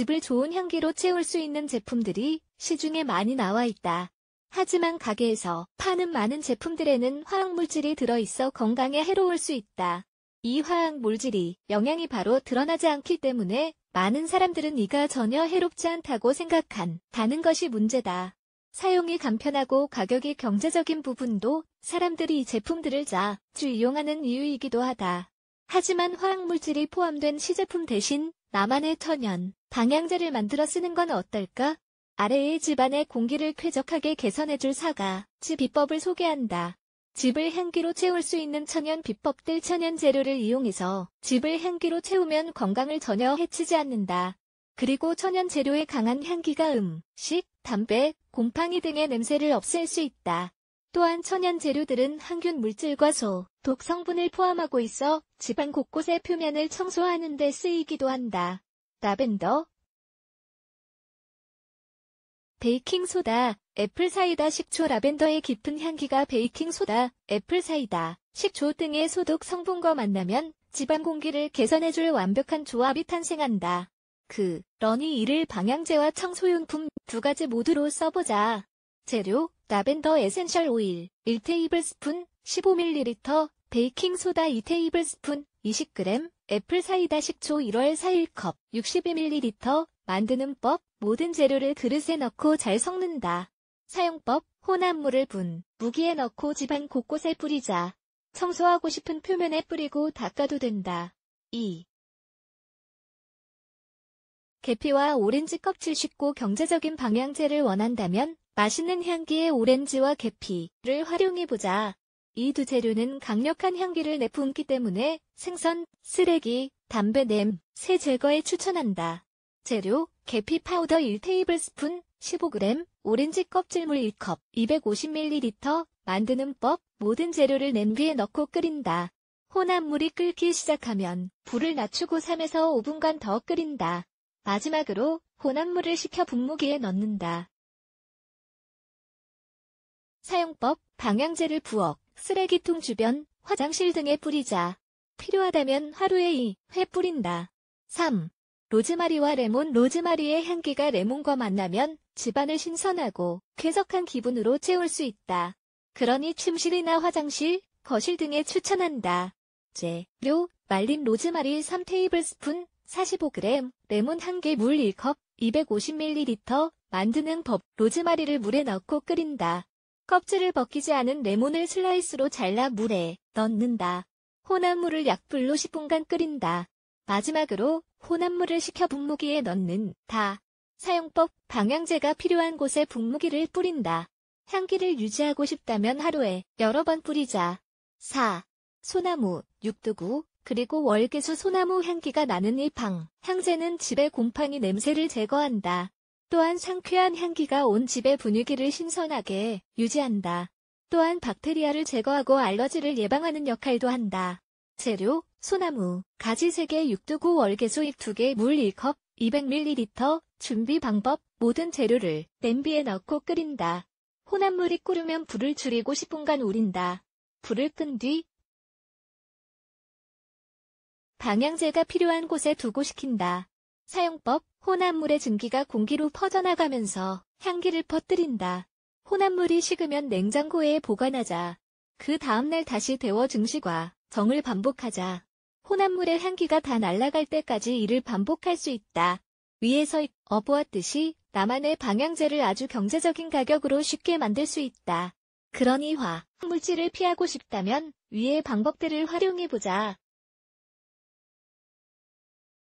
집을 좋은 향기로 채울 수 있는 제품들이 시중에 많이 나와 있다. 하지만 가게에서 파는 많은 제품들에는 화학물질이 들어있어 건강에 해로울 수 있다. 이 화학물질이 영양이 바로 드러나지 않기 때문에 많은 사람들은 이가 전혀 해롭지 않다고 생각한다는 것이 문제다. 사용이 간편하고 가격이 경제적인 부분도 사람들이 이 제품들을 자주 이용하는 이유이기도 하다. 하지만 화학물질이 포함된 시제품 대신 나만의 천연 방향제를 만들어 쓰는 건 어떨까? 아래의 집안의 공기를 쾌적하게 개선해줄 사가지 비법을 소개한다. 집을 향기로 채울 수 있는 천연 비법들 천연 재료를 이용해서 집을 향기로 채우면 건강을 전혀 해치지 않는다. 그리고 천연 재료의 강한 향기가 음식, 담배, 곰팡이 등의 냄새를 없앨 수 있다. 또한 천연 재료들은 항균 물질과 소, 독 성분을 포함하고 있어 집안 곳곳의 표면을 청소하는 데 쓰이기도 한다. 라벤더 베이킹소다, 애플사이다 식초 라벤더의 깊은 향기가 베이킹소다, 애플사이다, 식초 등의 소독 성분과 만나면 집안 공기를 개선해줄 완벽한 조합이 탄생한다. 그, 러니 이를 방향제와 청소용품 두 가지 모두로 써보자. 재료, 라벤더 에센셜 오일 1테이블스푼, 15ml, 베이킹소다 2테이블스푼, 20g, 애플 사이다 식초 1월 4일 컵, 62ml, 만드는 법, 모든 재료를 그릇에 넣고 잘 섞는다. 사용법, 혼합물을 분, 무기에 넣고 집안 곳곳에 뿌리자. 청소하고 싶은 표면에 뿌리고 닦아도 된다. 2. 계피와 오렌지 껍질 쉽고 경제적인 방향제를 원한다면 맛있는 향기의 오렌지와 계피를 활용해보자. 이 두 재료는 강력한 향기를 내뿜기 때문에 생선, 쓰레기, 담배 냄, 새 제거에 추천한다. 재료, 계피 파우더 1테이블스푼, 15g, 오렌지 껍질물 1컵, 250ml, 만드는 법, 모든 재료를 냄비에 넣고 끓인다. 혼합물이 끓기 시작하면 불을 낮추고 3에서 5분간 더 끓인다. 마지막으로 혼합물을 식혀 분무기에 넣는다. 사용법, 방향제를 부엌, 쓰레기통 주변, 화장실 등에 뿌리자. 필요하다면 하루에 2회 뿌린다. 3. 로즈마리와 레몬 로즈마리의 향기가 레몬과 만나면 집안을 신선하고 쾌적한 기분으로 채울 수 있다. 그러니 침실이나 화장실, 거실 등에 추천한다. 재료 말린 로즈마리 3테이블스푼 45g, 레몬 1개 물 1컵 250ml 만드는 법 로즈마리를 물에 넣고 끓인다. 껍질을 벗기지 않은 레몬을 슬라이스로 잘라 물에 넣는다. 혼합물을 약불로 10분간 끓인다. 마지막으로 혼합물을 식혀 분무기에 넣는다. 사용법 방향제가 필요한 곳에 분무기를 뿌린다. 향기를 유지하고 싶다면 하루에 여러 번 뿌리자. 4. 소나무, 육두구, 그리고 월계수 소나무 향기가 나는 이 방. 향제는 집의 곰팡이 냄새를 제거한다. 또한 상쾌한 향기가 온 집의 분위기를 신선하게 유지한다. 또한 박테리아를 제거하고 알러지를 예방하는 역할도 한다. 재료, 소나무, 가지 3개, 육두구 월계수 잎 2개, 물 1컵, 200ml, 준비 방법, 모든 재료를 냄비에 넣고 끓인다. 혼합물이 끓으면 불을 줄이고 10분간 우린다. 불을 끈 뒤 방향제가 필요한 곳에 두고 식힌다. 사용법 혼합물의 증기가 공기로 퍼져나가면서 향기를 퍼뜨린다. 혼합물이 식으면 냉장고에 보관하자. 그 다음날 다시 데워 증식과 정을 반복하자. 혼합물의 향기가 다 날아갈 때까지 이를 반복할 수 있다. 위에서 어보았듯이 나만의 방향제를 아주 경제적인 가격으로 쉽게 만들 수 있다. 그러니 화, 물질을 피하고 싶다면 위의 방법들을 활용해보자.